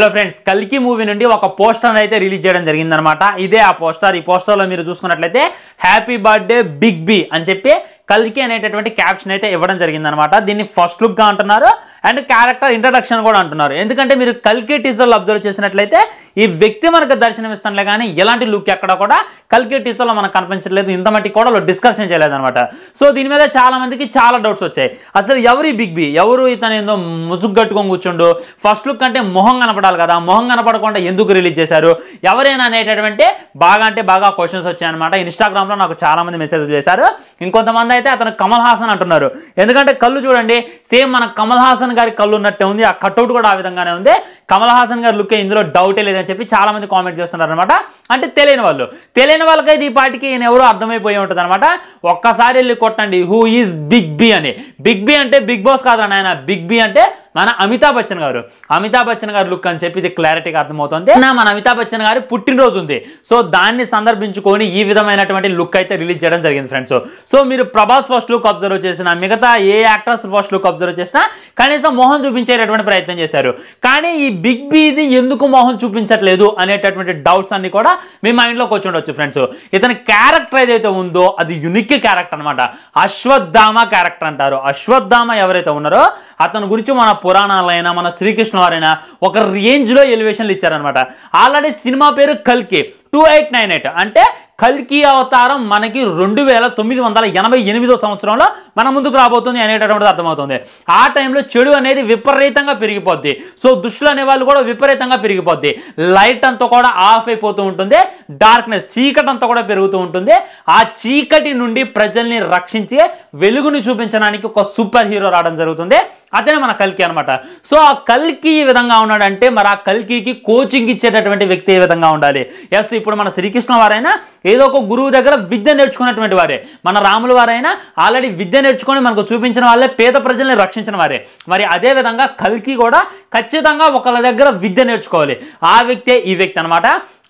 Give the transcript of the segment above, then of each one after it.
hello friends కల్కి movie నుండి ఒక పోస్టర్ అయితే రిలీజ్ చేయడం జరిగిందనమాట ఇదే ఆ పోస్టర్ ఈ పోస్టర్లో మీరు చూసుకున్నట్లయితే హ్యాపీ బర్త్డే బిగ్ బి అని చెప్పి కల్కి అనేటటువంటి క్యాప్షన్ అయితే ఇవ్వడం జరిగిందనమాట దీన్ని ఫస్ట్ లుక్గా అంటున్నారు అండ్ క్యారెక్టర్ ఇంట్రడక్షన్ కూడా అంటున్నారు ఎందుకంటే మీరు కల్కి టీజర్లో అబ్జర్వ్ చేసినట్లయితే ఈ వ్యక్తి మనకు దర్శనమిస్తానులే కానీ ఎలాంటి లుక్ ఎక్కడ కూడా కల్కి టీజర్లో మనకు కనిపించట్లేదు ఇంత మట్టి కూడా డిస్కషన్ చేయలేదన్నమాట సో దీని మీద చాలా మందికి చాలా డౌట్స్ వచ్చాయి అసలు ఎవరు బిగ్ బి ఎవరు ఇతను ఏందో కట్టుకొని కూర్చుండు ఫస్ట్ లుక్ అంటే మొహం కనపడాలి కదా మొహం కనపడకుండా ఎందుకు రిలీజ్ చేశారు ఎవరైనా అనేటటువంటి బాగా అంటే బాగా క్వశ్చన్స్ వచ్చాయనమాట ఇన్స్టాగ్రామ్లో నాకు చాలామంది మెసేజ్ చేశారు ఇంకొంతమంది అయితే అతను కమల్ హాసన్ అంటున్నారు ఎందుకంటే కళ్ళు చూడండి సేమ్ మన కమల్ హాసన్ గారి కళ్ళు ఉన్నట్టే ఉంది ఆ కట్అవుట్ కూడా ఆ విధంగానే ఉంది కమల్ హాసన్ గారి లుక్ ఇందులో డౌటే లేదని చెప్పి చాలా మంది కామెంట్ చేస్తున్నారు అనమాట అంటే తెలియని వాళ్ళు తెలియని వాళ్ళకైతే ఈ పాటికి ఈయన ఎవరో అర్థమైపోయి ఉంటుంది అనమాట ఒక్కసారి వెళ్ళి కొట్టండి హూ ఈజ్ బిగ్ బి అని బిగ్ బి అంటే బిగ్ బాస్ కాదు నాయన బిగ్ బి అంటే మన అమితాబ్ బచ్చన్ గారు అమితాబ్ బచ్చన్ గారు లుక్ అని చెప్పి ఇది క్లారిటీగా అర్థమవుతుంది మన అమితాబ్ బచ్చన్ గారి పుట్టినరోజు ఉంది సో దాన్ని సందర్భించుకొని ఈ విధమైనటువంటి లుక్ అయితే రిలీజ్ చేయడం జరిగింది ఫ్రెండ్స్ సో మీరు ప్రభాస్ ఫస్ట్ లుక్ అబ్జర్వ్ చేసిన మిగతా ఏ యాక్టర్స్ ఫస్ట్ లుక్ అబ్జర్వ్ చేసినా కనీసం మోహన్ చూపించేటటువంటి ప్రయత్నం చేశారు కానీ ఈ బిగ్ బీది ఎందుకు మోహన్ చూపించట్లేదు అనేటటువంటి డౌట్స్ అన్ని కూడా మీ మైండ్లోకి వచ్చి ఉండొచ్చు ఫ్రెండ్స్ ఇతని క్యారెక్టర్ ఏదైతే ఉందో అది యునిక్ క్యారెక్టర్ అనమాట అశ్వత్థామ క్యారెక్టర్ అంటారు అశ్వత్థామ ఎవరైతే ఉన్నారో అతని గురించి మన పురాణాలైనా మన శ్రీకృష్ణ వారైనా ఒక రేంజ్లో ఎలివేషన్లు ఇచ్చారనమాట ఆల్రెడీ సినిమా పేరు కల్కి టూ ఎయిట్ నైన్ ఎయిట్ అంటే కల్కి అవతారం మనకి రెండు వేల తొమ్మిది వందల ఎనభై ఎనిమిదో సంవత్సరంలో మన ముందుకు రాబోతుంది అనేటటువంటిది అర్థమవుతుంది ఆ టైంలో చెడు అనేది విపరీతంగా పెరిగిపోద్ది సో దుష్టులు అనేవాళ్ళు కూడా విపరీతంగా పెరిగిపోద్ది లైట్ అంతా కూడా ఆఫ్ అయిపోతూ ఉంటుంది డార్క్నెస్ చీకటి అంతా కూడా పెరుగుతూ ఉంటుంది ఆ చీకటి నుండి ప్రజల్ని రక్షించి వెలుగుని చూపించడానికి ఒక సూపర్ హీరో రావడం జరుగుతుంది అతనే మన కల్కి అనమాట సో ఆ కల్కి ఈ విధంగా ఉన్నాడంటే మరి ఆ కల్కికి కోచింగ్ ఇచ్చేటటువంటి వ్యక్తి ఏ విధంగా ఉండాలి ఎస్ ఈ ఇప్పుడు మన శ్రీకృష్ణ వారైనా ఏదో ఒక గురువు దగ్గర విద్య నేర్చుకున్నటువంటి వారే మన రాముల వారైనా ఆల్రెడీ విద్య నేర్చుకొని మనకు చూపించిన వాళ్ళే పేద ప్రజల్ని రక్షించిన వారే మరి అదేవిధంగా కల్కి కూడా ఖచ్చితంగా ఒకళ్ళ దగ్గర విద్య నేర్చుకోవాలి ఆ వ్యక్తే ఈ వ్యక్తి అనమాట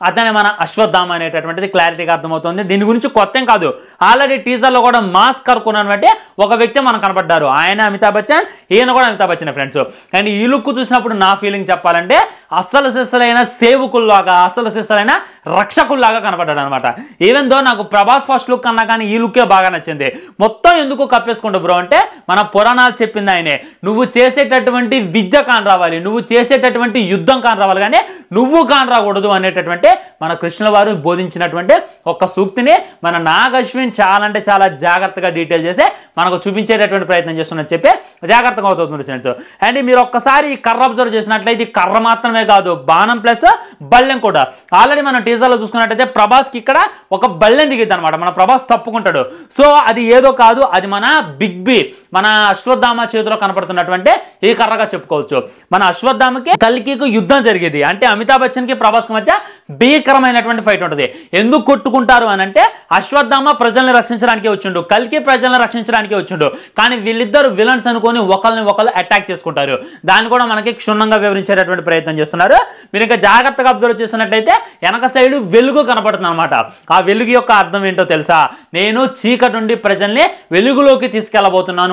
అతనే మన అశ్వత్థామ అనేటటువంటిది క్లారిటీగా అర్థమవుతుంది దీని గురించి కొత్త కాదు ఆల్రెడీ టీజర్లో కూడా మాస్క్ కనుక్కున్నటువంటి ఒక వ్యక్తి మనం కనపడ్డారు ఆయన అమితాబ్ బచ్చన్ ఈయన కూడా అమితాబ్ బచ్చన్ ఫ్రెండ్స్ అండ్ ఈ లుక్ చూసినప్పుడు నా ఫీలింగ్ చెప్పాలంటే అస్సలు సిస్సలైన సేవకుల్లాగా అస్సలు సిస్సలైన రక్షకుల్లాగా కనపడ్డాడు అనమాట ఈవెన్ దో నాకు ప్రభాస్ ఫస్ట్ లుక్ అన్నా కానీ ఈ లుకే బాగా నచ్చింది మొత్తం ఎందుకు కప్పేసుకుంటా బ్రో అంటే మన పురాణాలు చెప్పింది ఆయనే నువ్వు చేసేటటువంటి విద్య కాని రావాలి నువ్వు చేసేటటువంటి యుద్ధం కాని రావాలి కానీ నువ్వు కాని రాకూడదు అనేటటువంటి మన కృష్ణుల వారు బోధించినటువంటి ఒక సూక్తిని మన నాగశ్విన్ చాలా అంటే చాలా జాగ్రత్తగా డీటెయిల్ చేసి మనకు చూపించేటటువంటి ప్రయత్నం చేస్తున్నా చెప్పే జాగ్రత్తగా అవుతుంది స్టూడెంట్స్ అండ్ మీరు ఒక్కసారి ఈ కర్ర అబ్జర్వ్ చేసినట్లయితే ఇది కర్ర మాత్రమే కాదు బాణం ప్లస్ బల్లెం కూడా ఆల్రెడీ మనం టీజర్లో చూసుకున్నట్టయితే ప్రభాస్కి ఇక్కడ ఒక బల్లెం దిగిద్ది అనమాట మన ప్రభాస్ తప్పుకుంటాడు సో అది ఏదో కాదు అది మన బిగ్ బి మన అశ్వత్థామ చేతిలో కనపడుతున్నటువంటి ఈ కర్రగా చెప్పుకోవచ్చు మన అశ్వత్థామకి కల్కికి యుద్ధం జరిగేది అంటే అమితాబ్ బచ్చన్కి ప్రభాస్ మధ్య భీకరమైనటువంటి ఫైట్ ఉంటుంది ఎందుకు కొట్టుకుంటారు అని అంటే అశ్వత్థామ ప్రజల్ని రక్షించడానికి వచ్చిండు కల్కి ప్రజల్ని రక్షించడానికి వచ్చిండు కానీ వీళ్ళిద్దరు విలన్స్ అనుకొని ఒకరిని ఒకరు అటాక్ చేసుకుంటారు దాన్ని కూడా మనకి క్షుణ్ణంగా వివరించేటటువంటి ప్రయత్నం చేస్తున్నారు మీరు ఇంకా జాగ్రత్తగా అబ్జర్వ్ చేసినట్లయితే వెనక సైడ్ వెలుగు కనపడుతుంది అనమాట ఆ వెలుగు యొక్క అర్థం ఏంటో తెలుసా నేను చీకటి నుండి ప్రజల్ని వెలుగులోకి తీసుకెళ్లబోతున్నాను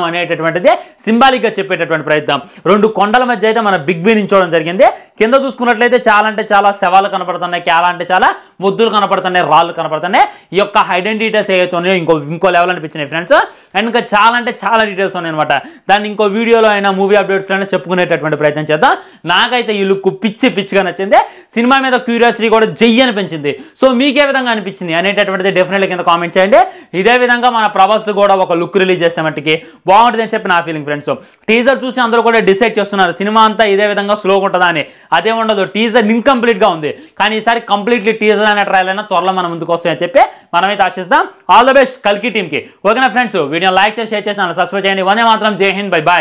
సింబాలిక్ గా చెప్పేటటువంటి ప్రయత్నం రెండు కొండల మధ్య అయితే మన బిగ్ బీ నించోవడం జరిగింది కింద చూసుకున్నట్లయితే చాలా అంటే చాలా శవాలు కనపడుతున్నాయి చాలా అంటే చాలా ముద్దులు కనపడుతున్నాయి రాళ్ళు కనపడుతున్నాయి ఈ యొక్క హైడెన్ డీటెయిల్స్ ఏవైతే ఇంకో ఇంకో లెవెల్ అనిపించినాయి ఫ్రెండ్స్ అండ్ ఇంకా చాలా అంటే చాలా డీటెయిల్స్ ఉన్నాయి అనమాట దాన్ని ఇంకో వీడియోలో అయినా మూవీ అప్డేట్స్లో అయినా చెప్పుకునేటటువంటి ప్రయత్నం చేద్దాం నాకైతే ఈ లుక్ పిచ్చి పిచ్చిగా నచ్చింది సినిమా మీద క్యూరియాసిటీ కూడా జై అనిపించింది సో మీకే విధంగా అనిపించింది అనేటటువంటిది డెఫినెట్లీ కింద కామెంట్ చేయండి ఇదే విధంగా మన ప్రభాస్ కూడా ఒక లుక్ రిలీజ్ చేస్తే మట్టికి బాగుంటుంది అని చెప్పి నా ఫీలింగ్ ఫ్రెండ్స్ టీజర్ చూసి అందరూ కూడా డిసైడ్ చేస్తున్నారు సినిమా అంతా ఇదే విధంగా స్లోగా ఉంటుందా అని అదే ఉండదు టీజర్ ఇన్కంప్లీట్గా ఉంది కానీ ఈసారి కంప్లీట్లీ టీజర్ తెలంగాణ ట్రయల్ అయినా త్వరలో మన ముందుకు వస్తాయని చెప్పి మనమైతే ఆశిస్తాం ఆల్ ద బెస్ట్ కల్కి టీమ్కి ఓకేనా ఫ్రెండ్స్ వీడియో లైక్ చేసి షేర్ నన్ను సబ్స్క్రైబ్ చేయండి వందే మాత్రం జై హింద్ బై బాయ్